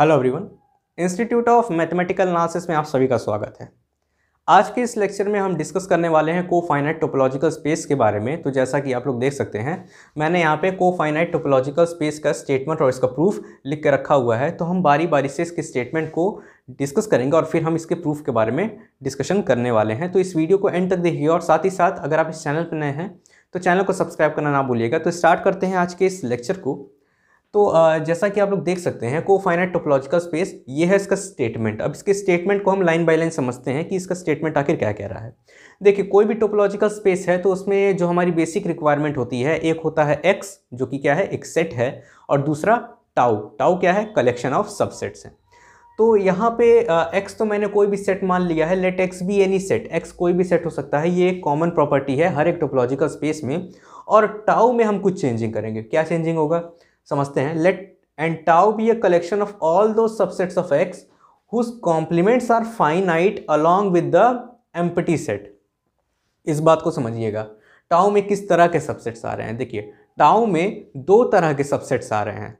Hello everyone institute of mathematical analysis में आप सभी का स्वागत है आज के इस लेक्चर में हम डिस्कस करने वाले हैं को फाइनाइट टोपोलॉजिकल स्पेस के बारे में तो जैसा कि आप लोग देख सकते हैं मैंने यहाँ पे को फाइनाइट टोपोलॉजिकल स्पेस का स्टेटमेंट और इसका प्रूफ लिख के रखा हुआ है तो हम बारी बारी से इसके स्टेटमेंट को डिस्कस करेंगे और फिर हम इसके प्रूफ के बारे में डिस्कशन करने वाले हैं तो इस वीडियो को एंड तक देखिए और साथ ही साथ अगर आप इस चैनल पर नए हैं तो चैनल को सब्सक्राइब करना ना भूलिएगा तो स्टार्ट करते हैं आज के इस लेक्चर को तो जैसा कि आप लोग देख सकते हैं को फाइनाइट टोपोलॉजिकल स्पेस ये है इसका स्टेटमेंट अब इसके स्टेटमेंट को हम लाइन बाय लाइन समझते हैं कि इसका स्टेटमेंट आखिर क्या कह रहा है देखिए कोई भी टोपोलॉजिकल स्पेस है तो उसमें जो हमारी बेसिक रिक्वायरमेंट होती है एक होता है एक्स जो कि क्या है एक सेट है और दूसरा टाउ टाउ क्या है कलेक्शन ऑफ सबसेट्स हैं तो यहाँ पे एक्स तो मैंने कोई भी सेट मान लिया है let X be any set X कोई भी सेट हो सकता है ये एक कॉमन प्रॉपर्टी है हर एक टोपोलॉजिकल स्पेस में और टाउ में हम कुछ चेंजिंग करेंगे क्या चेंजिंग होगा समझते हैं let and tau be a collection of all those subsets of X whose complements are finite along with the empty set इस बात को समझिएगा टाउ में किस तरह के सबसेट्स आ रहे हैं देखिए टाउ में दो तरह के सबसेट्स आ रहे हैं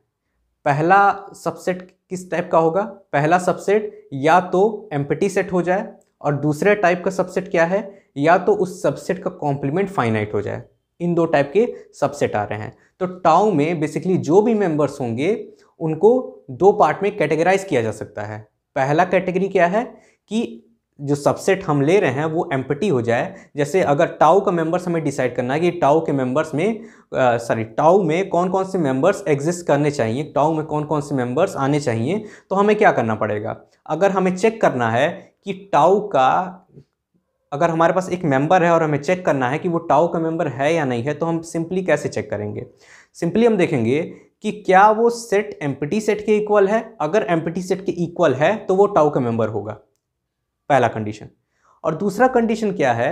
पहला सबसेट किस टाइप का होगा पहला सबसेट या तो एम्पटी सेट हो जाए और दूसरे टाइप का सबसेट क्या है या तो उस सबसेट का कॉम्प्लीमेंट फाइनाइट हो जाए इन दो टाइप के सबसेट आ रहे हैं तो टाउ में बेसिकली जो भी मेंबर्स होंगे उनको दो पार्ट में कैटेगराइज किया जा सकता है पहला कैटेगरी क्या है कि जो सबसेट हम ले रहे हैं वो एम्पटी हो जाए जैसे अगर टाउ का मेंबर्स हमें डिसाइड करना है कि टाउ के मेंबर्स में सॉरी टाउ में कौन कौन से मेंबर्स एग्जिस्ट करने चाहिए टाउ में कौन कौन से मेंबर्स आने चाहिए तो हमें क्या करना पड़ेगा अगर हमें चेक करना है कि टाउ का अगर हमारे पास एक मेंबर है और हमें चेक करना है कि वो टाओ का मेंबर है या नहीं है तो हम सिंपली कैसे चेक करेंगे सिंपली हम देखेंगे कि क्या वो सेट एम सेट के इक्वल है अगर एम सेट के इक्वल है तो वो टाओ का मेंबर होगा पहला कंडीशन और दूसरा कंडीशन क्या है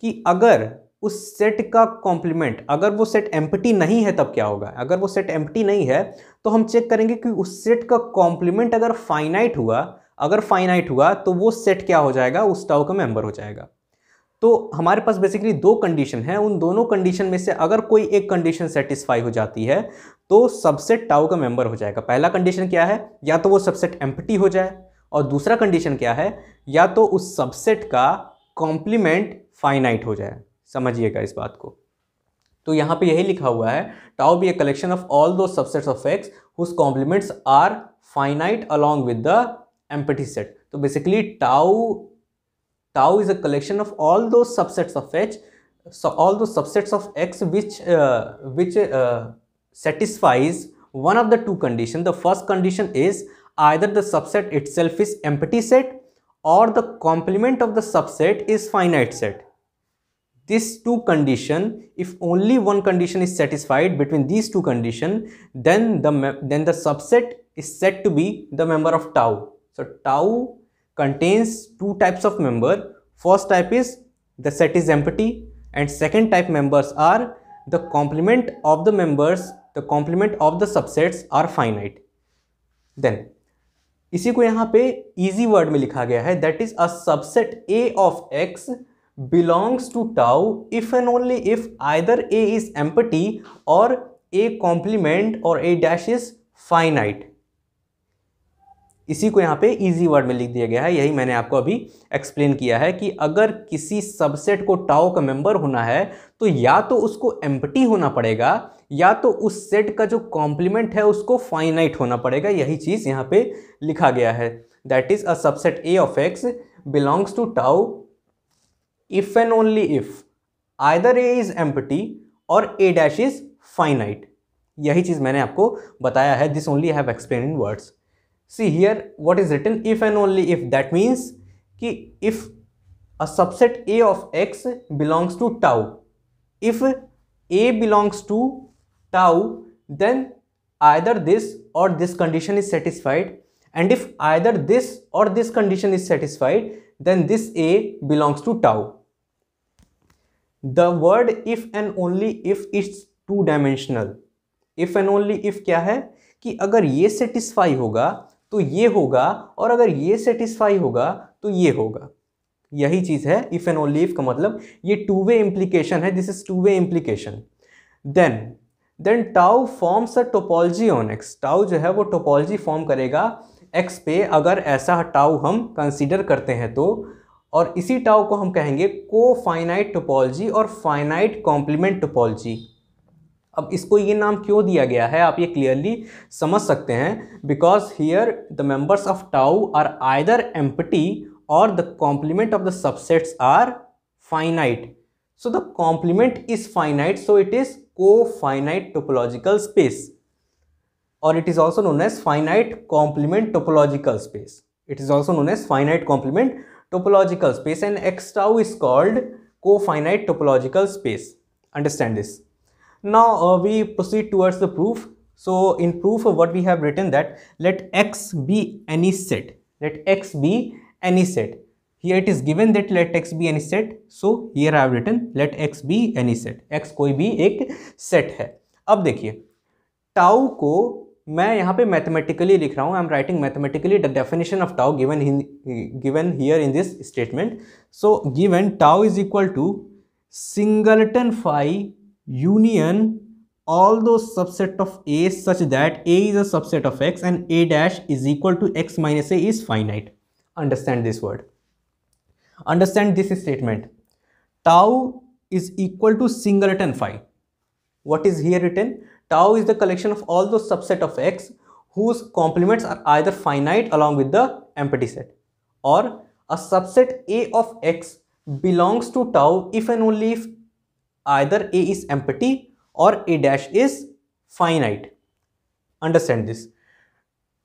कि अगर उस सेट का कॉम्प्लीमेंट अगर वो सेट एम नहीं है तब क्या होगा अगर वो सेट एम नहीं है तो हम चेक करेंगे कि उस सेट का कॉम्प्लीमेंट अगर फाइनाइट हुआ अगर फाइनाइट हुआ तो वो सेट क्या हो जाएगा उस टाओ का मेंबर हो जाएगा तो हमारे पास बेसिकली दो कंडीशन है उन दोनों कंडीशन में से अगर कोई एक कंडीशन सेटिस्फाई हो जाती है तो सबसेट टाउ का मेंबर हो जाएगा पहला कंडीशन क्या है या तो वो सबसेट एम्पटी हो जाए और दूसरा कंडीशन क्या है या तो उस सबसेट का कॉम्प्लीमेंट फाइनाइट हो जाए समझिएगा इस बात को तो यहाँ पे यही लिखा हुआ है tau be a collection of all those subsets of X whose complements are finite along with the empty set तो basically tau tau is a collection of all those subsets of h so all those subsets of x which uh, which uh, satisfies one of the two conditions the first condition is either the subset itself is empty set or the complement of the subset is finite set this two condition if only one condition is satisfied between these two condition then the then the subset is said to be the member of tau so tau contains two types of member. First type is the set is empty and second type members are the complement of the members, the complement of the subsets are finite. Then इसी को यहाँ पे easy word में लिखा गया है that is a subset A of X belongs to tau if and only if either A is empty or A complement or A dash is finite. इसी को यहाँ पे इजी वर्ड में लिख दिया गया है यही मैंने आपको अभी एक्सप्लेन किया है कि अगर किसी सबसेट को टाओ का मेंबर होना है तो या तो उसको एम्पटी होना पड़ेगा या तो उस सेट का जो कॉम्प्लीमेंट है उसको फाइनाइट होना पड़ेगा यही चीज़ यहाँ पे लिखा गया है that is a subset A of X belongs to tau if and only if either A is empty or A dash is finite यही चीज़ मैंने आपको बताया है this only have explain in words see here what is written if and only if that means कि if a subset A of X belongs to tau if A belongs to tau then either this or this condition is satisfied and if either this or this condition is satisfied then this A belongs to tau the word if and only if it's two dimensional if and only if क्या है कि अगर ये satisfy होगा तो ये होगा और अगर ये सेटिस्फाई होगा तो ये होगा यही चीज़ है इफ़ एन ओनली इफ का मतलब ये टू वे इम्प्लीकेशन है this is two way implication then then tau forms a topology on X tau जो है वो टोपोलॉजी फॉर्म करेगा एक्स पे अगर ऐसा टाउ हम कंसिडर करते हैं तो और इसी टाउ को हम कहेंगे को फाइनाइट टोपोलॉजी और फाइनाइट कॉम्प्लीमेंट टोपोलॉजी अब इसको ये नाम क्यों दिया गया है आप ये क्लियरली समझ सकते हैं because here the members of tau are either empty or the complement of the subsets are finite so the complement is finite so it is cofinite topological space or it is also known as finite complement topological space it is also known as finite complement topological space and X tau is called cofinite topological space understand this Now uh, we proceed towards the proof. So in proof what we have written that let x be any set. Let x be any set. Here it is given that let x be any set. So here I have written let x be any set. x कोई भी एक set है अब देखिए tau को मैं यहाँ पे मैथमेटिकली लिख रहा हूँ I am writing mathematically the definition of tau given given here in this statement so given tau is equal to singleton union all those subset of a such that a is a subset of x and a dash is equal to x minus a is finite understand this word understand this statement tau is equal to singleton phi what is here written tau is the collection of all those subset of x whose complements are either finite along with the empty set or a subset a of x belongs to tau if and only if either A is empty or A dash is finite understand this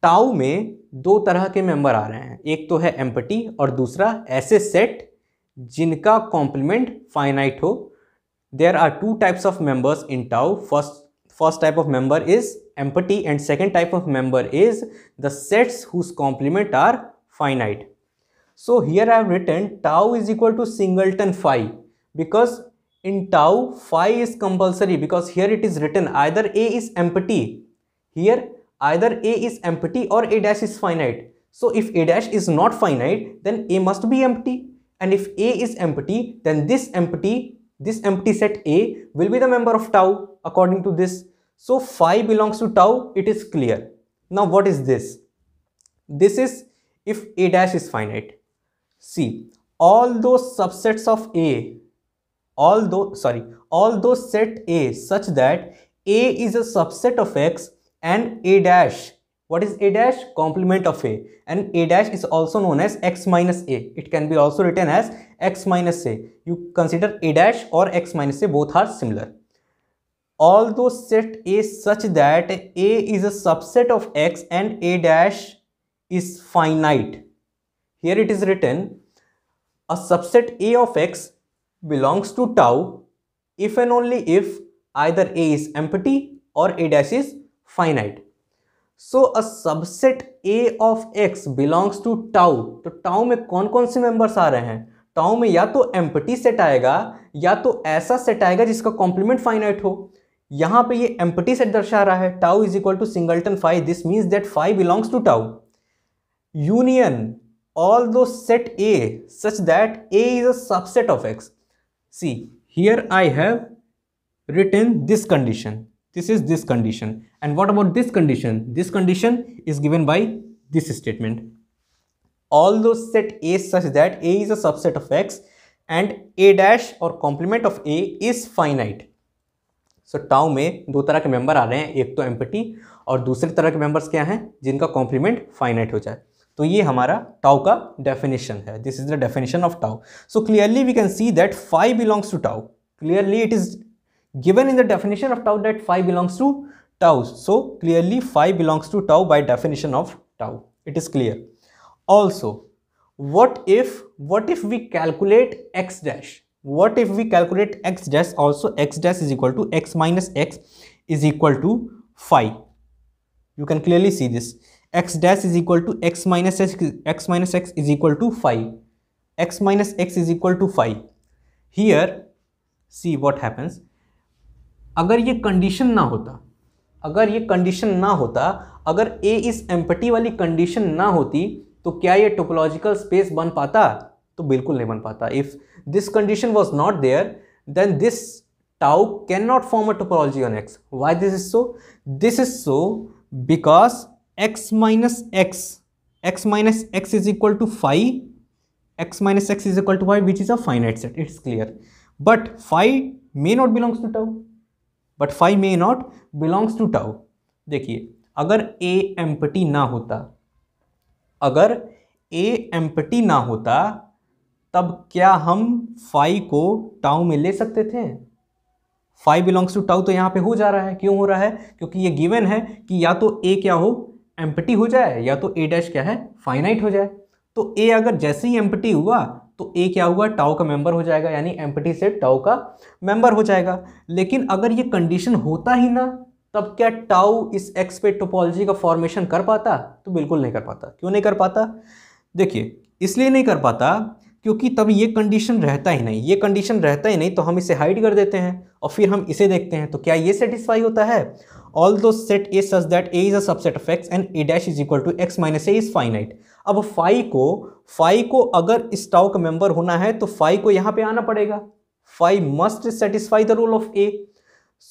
tau में दो तरह के member आ रहे हैं एक तो है empty और दूसरा ऐसे सेट जिनका कॉम्प्लीमेंट फाइनाइट हो there are two types of members in tau first first type of member is empty and second type of member is the sets whose complement are finite so here I have written tau is equal to singleton phi because in tau phi is compulsory because here it is written either a is empty here either a is empty or a dash is finite so if a dash is not finite then a must be empty and if a is empty then this empty this empty set a will be the member of tau according to this so phi belongs to tau it is clear now what is this this is if a dash is finite see all those subsets of a all those sorry all those set A such that A is a subset of X and A dash what is A dash complement of A and A dash is also known as X minus A it can be also written as X minus A you consider A dash or X minus A both are similar all those set A such that A is a subset of X and A dash is finite here it is written a subset A of X belongs to tau if and only if either A is empty or A dash is finite. So a subset A of X belongs to tau तो tau में कौन कौन से members आ रहे हैं tau में या तो एम्पटी सेट आएगा या तो ऐसा सेट आएगा जिसका कॉम्प्लीमेंट फाइनाइट हो यहाँ पे ये एम्पटी सेट दर्शा रहा है tau is equal to singleton five this means that five belongs to tau union all those set A such that A is a subset of X see here i have written this condition this is this condition and what about this condition this condition is given by this statement all those set a such that a is a subset of x and a dash or complement of a is finite so so, tau में दो तरह के member आ रहे हैं एक तो empty और दूसरी तरह के मेंबर्स क्या हैं जिनका कॉम्प्लीमेंट फाइनाइट हो जाए तो ये हमारा टाउ का डेफिनेशन है this is the definition of tau so clearly we can see that five belongs to tau clearly it is given in the definition of tau that five belongs to tau so clearly five belongs to tau by definition of tau it is clear also what if what if we calculate X dash what if we calculate X dash also X dash is equal to X minus X is equal to five you can clearly see this X dash is equal to X minus X X minus X is equal to five X minus X is equal to five here see what happens अगर ये condition ना होता अगर ये condition ना होता अगर ए इस एम्पटी वाली कंडीशन ना होती तो क्या ये टोपोलॉजिकल स्पेस बन पाता तो बिल्कुल नहीं बन पाता if this condition was not there then this tau can not form a topology on X why this is so this is so because X minus X X minus X is equal to five X minus X is equal to five which is a finite set it's clear but five may not belongs to tau but five may not belongs to tau देखिए अगर ए empty ना होता अगर ए empty ना होता तब क्या हम फाइव को टाउ में ले सकते थे फाइव बिलोंग्स टू टाउ तो यहाँ पे हो जा रहा है क्यों हो रहा है क्योंकि ये गिवन है कि या तो ए क्या हो एम्पटी हो जाए या तो ए डैश क्या है फाइनाइट हो जाए तो ए अगर जैसे ही एम्पटी हुआ तो ए क्या हुआ टाओ का मेंबर हो जाएगा यानी एम्पटी से टाओ का मेंबर हो जाएगा लेकिन अगर ये कंडीशन होता ही ना तब क्या टाओ इस एक्स पे टोपोलॉजी का फॉर्मेशन कर पाता तो बिल्कुल नहीं कर पाता क्यों नहीं कर पाता देखिए इसलिए नहीं कर पाता क्योंकि तब ये कंडीशन रहता ही नहीं ये कंडीशन रहता ही नहीं तो हम इसे हाइड कर देते हैं और फिर हम इसे देखते हैं तो क्या ये सेटिस्फाई होता है all those set A such that A is a subset of X and A dash is equal to X minus A is finite अब फाई को फाइव को अगर स्टाउ का मेंबर होना है तो फाई को यहां पे आना पड़ेगा phi must satisfy the rule of A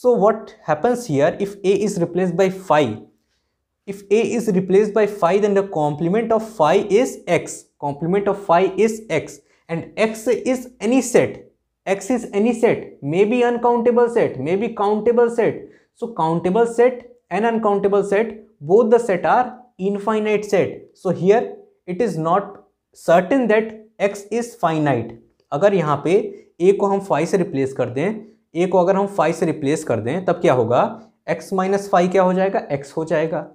so what happens here if A is replace by phi if A is replace by phi then the complement of phi is X complement of phi is X and X is any set X is any set may be uncountable set may be countable set so countable set and uncountable set both the set are infinite set so here it is not certain that X is finite अगर यहाँ पे ए को हम five से replace कर दें ए को अगर हम फाइव से रिप्लेस कर दें तब क्या होगा एक्स माइनस फाइव क्या हो जाएगा एक्स हो जाएगा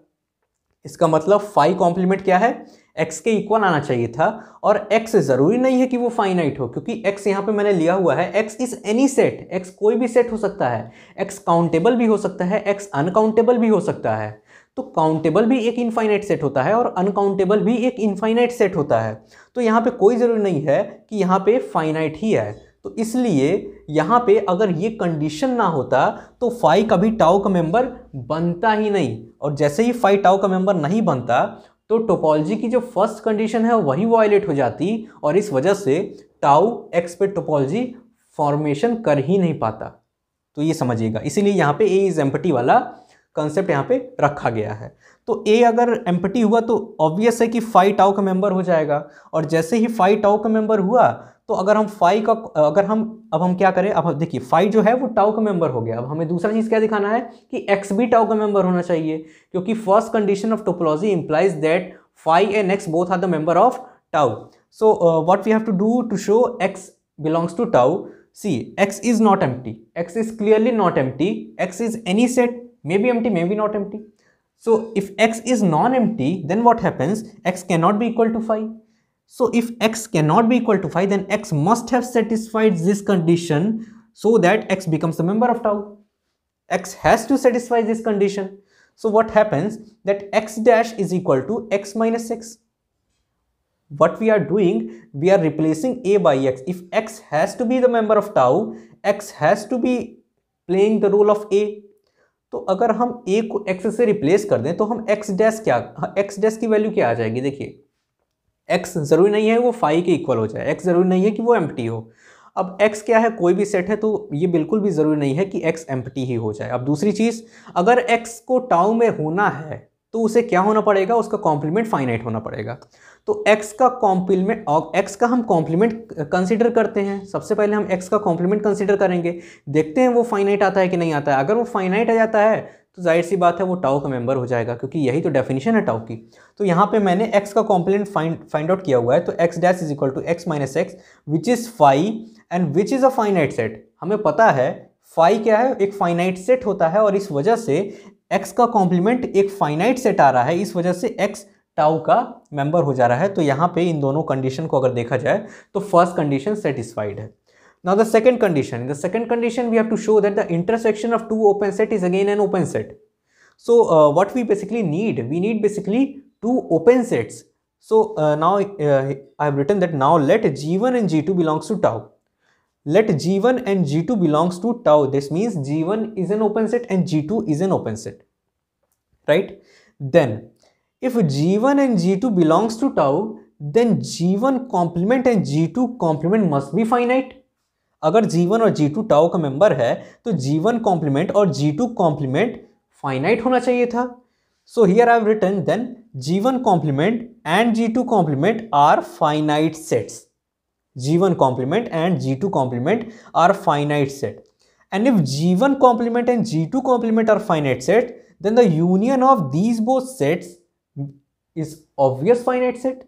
इसका मतलब फाइव कॉम्प्लीमेंट क्या है एक्स के इक्वल आना चाहिए था और एक्स ज़रूरी नहीं है कि वो फाइनाइट हो क्योंकि एक्स यहाँ पे मैंने लिया हुआ है X is any set X कोई भी सेट हो सकता है एक्स काउंटेबल भी हो सकता है एक्स अनकाउंटेबल भी हो सकता है तो काउंटेबल भी एक इनफाइनाइट सेट होता है और अनकाउंटेबल भी एक इनफाइनाइट सेट होता है तो यहाँ पर कोई ज़रूरी नहीं है कि यहाँ पर फाइनाइट ही है तो इसलिए यहाँ पे अगर ये कंडीशन ना होता तो फाई कभी टाओ का मेंबर बनता ही नहीं और जैसे ही फाई टाओ का मेंबर नहीं बनता तो टोपोलॉजी की जो फर्स्ट कंडीशन है वही वायलेट हो जाती और इस वजह से टाउ एक्स पे टोपोलॉजी फॉर्मेशन कर ही नहीं पाता तो ये समझिएगा इसीलिए यहाँ पे ए इज एम्पटी वाला कंसेप्ट यहाँ पे रखा गया है तो ए अगर एम्पटी हुआ तो ऑब्वियस है कि फाइव टाउ का मेंबर हो जाएगा और जैसे ही फाइव टाउ का मेंबर हुआ तो अगर हम फाई का अगर हम अब हम क्या करें अब देखिए फाई जो है वो टाउ का मेंबर हो गया अब हमें दूसरा चीज़ क्या दिखाना है कि एक्स भी टाउ का मेंबर होना चाहिए क्योंकि first condition of topology implies that phi and X both are the member of tau so what we have to do to show X belongs to tau see X is not empty X is clearly not empty X is any set may be empty may be not empty if X is non एम empty then what happens X cannot be equal to five So if x cannot be equal to 5 then x must have satisfied this condition so that x becomes a member of tau. x has to satisfy this condition. So what happens that x dash is equal to x minus x What we are doing, we are replacing a by x. If x has to be the member of tau, x has to be playing the role of a. तो अगर हम a को x से replace कर दें तो हम x dash क्या x डैश की वैल्यू क्या आ जाएगी देखिए एक्स ज़रूरी नहीं है वो फाइव के इक्वल हो जाए एक्स ज़रूरी नहीं है कि वो एम हो अब x क्या है कोई भी सेट है तो ये बिल्कुल भी ज़रूरी नहीं है कि x एम ही हो जाए अब दूसरी चीज़ अगर x को टाउ में होना है तो उसे क्या होना पड़ेगा उसका कॉम्प्लीमेंट फाइनाइट होना पड़ेगा तो x का कॉम्प्लीमेंट और x का हम कॉम्प्लीमेंट कंसिडर करते हैं सबसे पहले हम x का कॉम्प्लीमेंट कंसिडर करेंगे देखते हैं वो फाइनाइट आता है कि नहीं आता है अगर वो फाइनाइट आ जाता है तो जाहिर सी बात है वो टाओ का मेंबर हो जाएगा क्योंकि यही तो डेफिनेशन है टाओ की तो यहाँ पे मैंने एक्स का कॉम्प्लीमेंट फाइंड फाइंड आउट किया हुआ है तो X dash is equal to X minus X which is phi and which is a finite set हमें पता है फाई क्या है एक फाइनाइट सेट होता है और इस वजह से एक्स का कॉम्प्लीमेंट एक फाइनाइट सेट आ रहा है इस वजह से एक्स टाओ का मेंबर हो जा रहा है तो यहाँ पे इन दोनों कंडीशन को अगर देखा जाए तो फर्स्ट कंडीशन सेटिस्फाइड है Now the second condition, in the second condition we have to show that the intersection of two open set is again an open set. So uh, what we basically need, we need basically two open sets. So uh, now uh, I have written that now let G1 and G2 belongs to tau. Let G1 and G2 belongs to tau. This means G1 is an open set and G2 is an open set. Right? Then if G1 and G2 belongs to tau, then G1 complement and G2 complement must be finite अगर G1 और G2 tau का member है तो G1 complement और G2 complement finite होना चाहिए था so here I have written then G1 complement and G2 complement are finite sets G1 complement and G2 complement are finite set and if g1 and G g2 complement are finite set then the union of these both sets is obvious finite set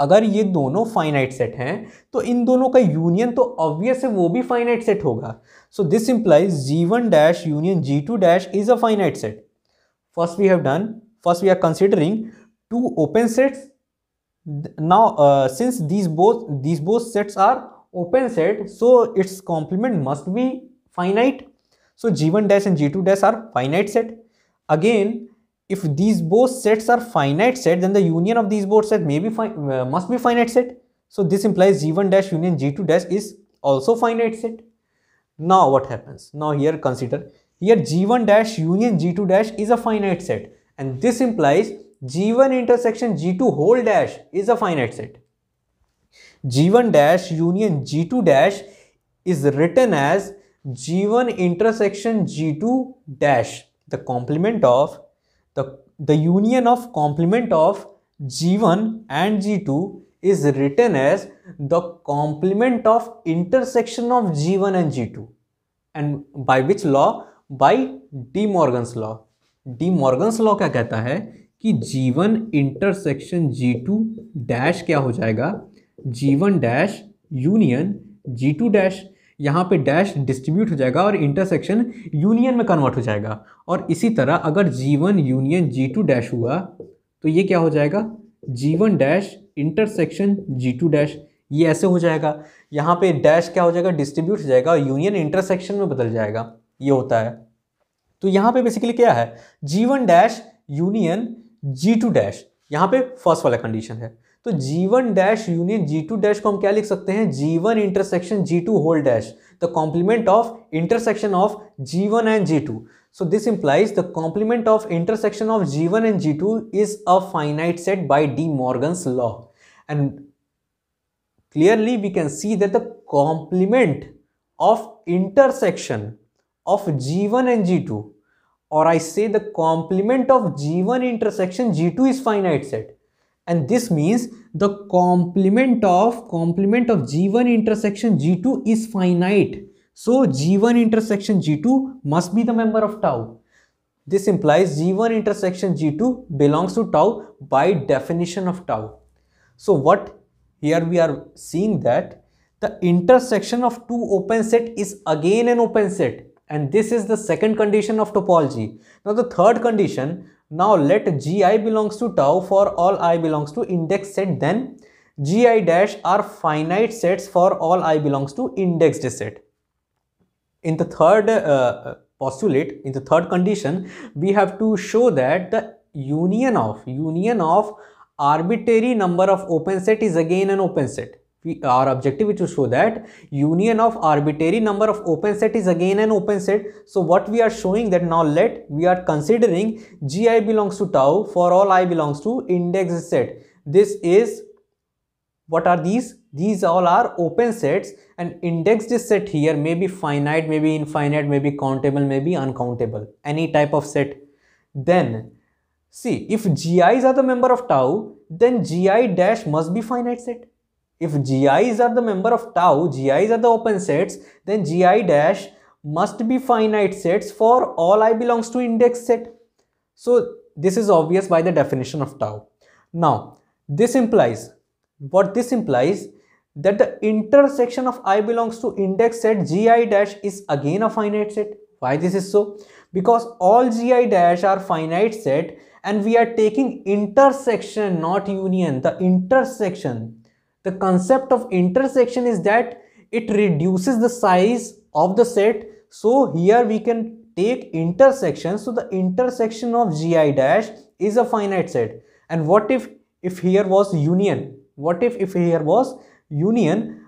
अगर ये दोनों finite set हैं तो इन दोनों का union तो obvious है वो भी फाइनाइट सेट होगा so this implies G one dash union G two dash is a finite set first we have done first we are considering two open sets now since these both these both sets are open set so its complement must be finite so G one dash and G two dash are finite set again if these both sets are finite set then the union of these both sets may be uh, must be finite set so this implies g1 dash union g2 dash is also finite set now what happens now here consider here g1 dash union g2 dash is a finite set and this implies g1 intersection g2 whole dash is a finite set g1 dash union g2 dash is written as g1 intersection g2 dash the complement of The, the union of complement of G1 and G2 is written as the complement of intersection of G1 and G2 and by which law? By De Morgan's law. De Morgan's law क्या कहता है कि G1 intersection G2 dash क्या हो जाएगा G1 dash union G2 dash यहाँ पे dash distribute हो जाएगा और इंटरसेक्शन यूनियन में कन्वर्ट हो जाएगा और इसी तरह अगर G one union G two dash हुआ तो ये क्या हो जाएगा G one dash intersection G two dash ये ऐसे हो जाएगा यहाँ पे डैश क्या हो जाएगा डिस्ट्रीब्यूट हो जाएगा और यूनियन इंटरसेक्शन में बदल जाएगा ये होता है तो यहाँ पे बेसिकली क्या है G dash union G two dash यहाँ पे फर्स्ट वाला कंडीशन है तो G1 one dash union G dash को हम क्या लिख सकते हैं G1 one intersection G two whole dash the complement of intersection of G1 one and G two so this implies the complement of intersection of G1 one and G two is a finite set by De Morgan's law and clearly we can see that the complement of intersection of G1 one and G two और I say the complement of G1 one intersection G two is finite set and this means the complement of complement of g1 intersection g2 is finite so g1 intersection g2 must be the member of tau this implies g1 intersection g2 belongs to tau by definition of tau so what here we are seeing that the intersection of two open set is again an open set and this is the second condition of topology now the third condition now let gi belongs to tau for all i belongs to index set then gi dash are finite sets for all i belongs to indexed set. In the third uh, postulate, in the third condition, we have to show that the union of, union of arbitrary number of open set is again an open set we, our objective is to show that union of arbitrary number of open set is again an open set so what we are showing that now let we are considering gi belongs to tau for all i belongs to index set this is what are these these all are open sets and indexed set here may be finite may be infinite may be countable may be uncountable any type of set then see if gi's are the member of tau then gi dash must be finite set if GIs are the member of tau, GIs are the open sets, then GI dash must be finite sets for all i belongs to index set. So this is obvious by the definition of tau. Now this implies, what this implies that the intersection of i belongs to index set gi dash is again a finite set. Why this is so? Because all gi dash are finite set and we are taking intersection not union the intersection the concept of intersection is that it reduces the size of the set. So here we can take intersection. So the intersection of gi dash is a finite set. And what if, if here was union? What if, if here was union?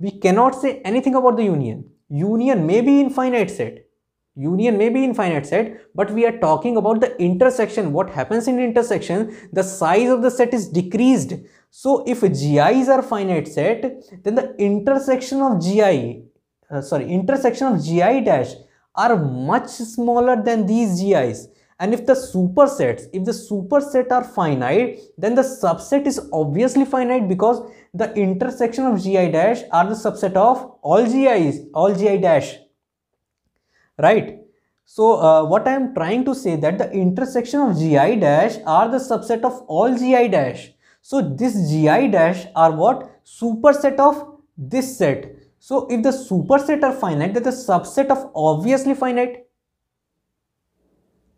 We cannot say anything about the union. Union may be infinite set. Union may be infinite set, but we are talking about the intersection. What happens in intersection? The size of the set is decreased. So if GIs are finite set, then the intersection of GI, uh, sorry, intersection of GI dash are much smaller than these GIs. And if the supersets, if the superset are finite, then the subset is obviously finite because the intersection of GI dash are the subset of all GIs, all GI dash, right? So uh, what I am trying to say that the intersection of GI dash are the subset of all GI dash so this gi dash are what superset of this set. So if the superset are finite, then the subset of obviously finite.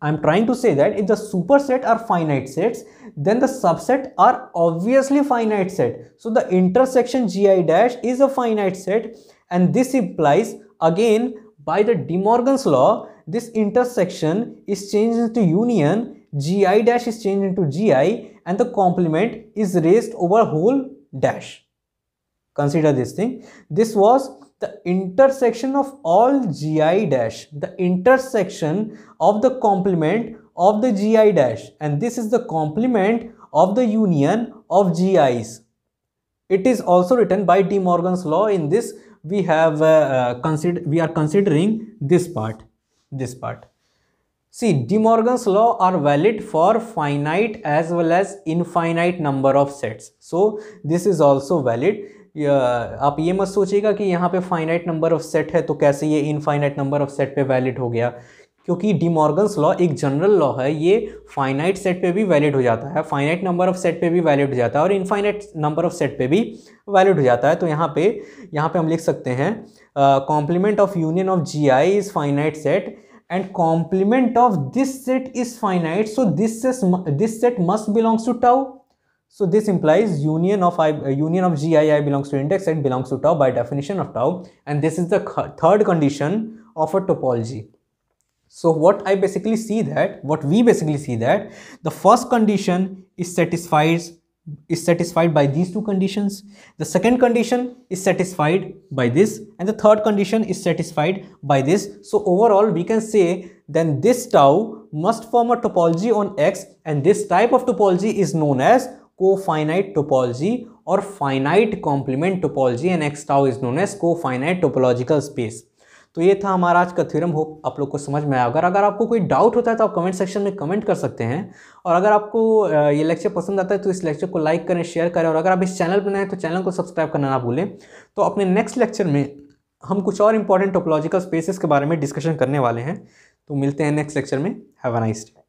I'm trying to say that if the superset are finite sets, then the subset are obviously finite set. So the intersection gi dash is a finite set and this implies again by the De Morgan's law, this intersection is changed into union, gi dash is changed into gi and the complement is raised over whole dash. Consider this thing. This was the intersection of all GI dash, the intersection of the complement of the GI dash and this is the complement of the union of GIs. It is also written by De Morgan's law in this we have uh, uh, consider we are considering this part this part see De Morgan's law are valid for finite as well as infinite number of sets so this is also valid आप ये मत सोचिएगा कि यहाँ पे finite number of set है तो कैसे ये इनफाइनाइट नंबर ऑफ सेट पे वैलिड हो गया क्योंकि डी मॉर्गन्स लॉ एक जनरल लॉ है ये फाइनाइट सेट पे भी वैलिड हो जाता है फाइनाइट नंबर ऑफ सेट पे भी वैलिड हो जाता है और इनफाइनाइट नंबर ऑफ सेट पे भी वैलिड हो जाता है तो यहाँ पे यहाँ पे हम लिख सकते हैं complement of union of G I is finite set and complement of this set is finite so this set, this set must belongs to tau so this implies union of i uh, union of gi i belongs to index and belongs to tau by definition of tau and this is the third condition of a topology so what i basically see that what we basically see that the first condition is satisfies is satisfied by these two conditions the second condition is satisfied by this and the third condition is satisfied by this so overall we can say then this tau must form a topology on x and this type of topology is known as cofinite topology or finite complement topology and x tau is known as cofinite topological space तो ये था हमारा आज का theorem hope आप लोग को समझ में आया अगर अगर आपको कोई डाउट होता है तो आप कमेंट सेक्शन में कमेंट कर सकते हैं और अगर आपको ये लेक्चर पसंद आता है तो इस लेक्चर को लाइक करें शेयर करें और अगर आप इस चैनल पर नए हैं तो चैनल को सब्सक्राइब करना ना भूलें तो अपने नेक्स्ट लेक्चर में हम कुछ और इंपॉर्टेंट टोपोलॉजिकल स्पेसिस के बारे में डिस्कशन करने वाले हैं तो मिलते हैं नेक्स्ट लेक्चर में हैव अ नाइस डे